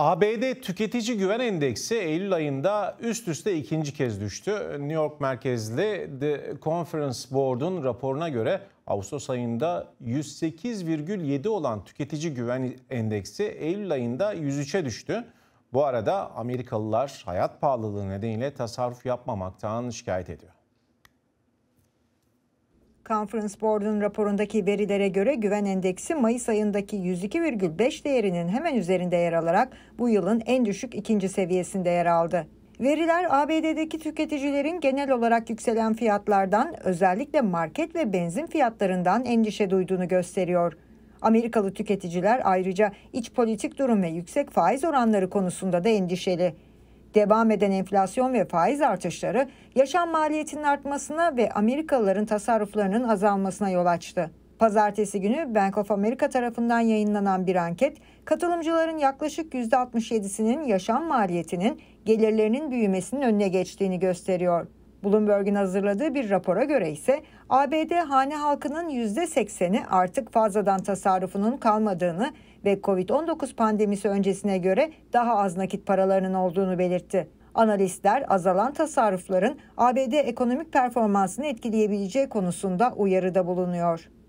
ABD Tüketici Güven Endeksi Eylül ayında üst üste ikinci kez düştü. New York merkezli The Conference Board'un raporuna göre Ağustos ayında 108,7 olan Tüketici Güven Endeksi Eylül ayında 103'e düştü. Bu arada Amerikalılar hayat pahalılığı nedeniyle tasarruf yapmamaktan şikayet ediyor. Conference Board'un raporundaki verilere göre güven endeksi Mayıs ayındaki 102,5 değerinin hemen üzerinde yer alarak bu yılın en düşük ikinci seviyesinde yer aldı. Veriler ABD'deki tüketicilerin genel olarak yükselen fiyatlardan özellikle market ve benzin fiyatlarından endişe duyduğunu gösteriyor. Amerikalı tüketiciler ayrıca iç politik durum ve yüksek faiz oranları konusunda da endişeli. Devam eden enflasyon ve faiz artışları yaşam maliyetinin artmasına ve Amerikalıların tasarruflarının azalmasına yol açtı. Pazartesi günü Bank of America tarafından yayınlanan bir anket, katılımcıların yaklaşık %67'sinin yaşam maliyetinin gelirlerinin büyümesinin önüne geçtiğini gösteriyor. Bloomberg'in hazırladığı bir rapora göre ise ABD hane halkının %80'i artık fazladan tasarrufunun kalmadığını ve Covid-19 pandemisi öncesine göre daha az nakit paralarının olduğunu belirtti. Analistler azalan tasarrufların ABD ekonomik performansını etkileyebileceği konusunda uyarıda bulunuyor.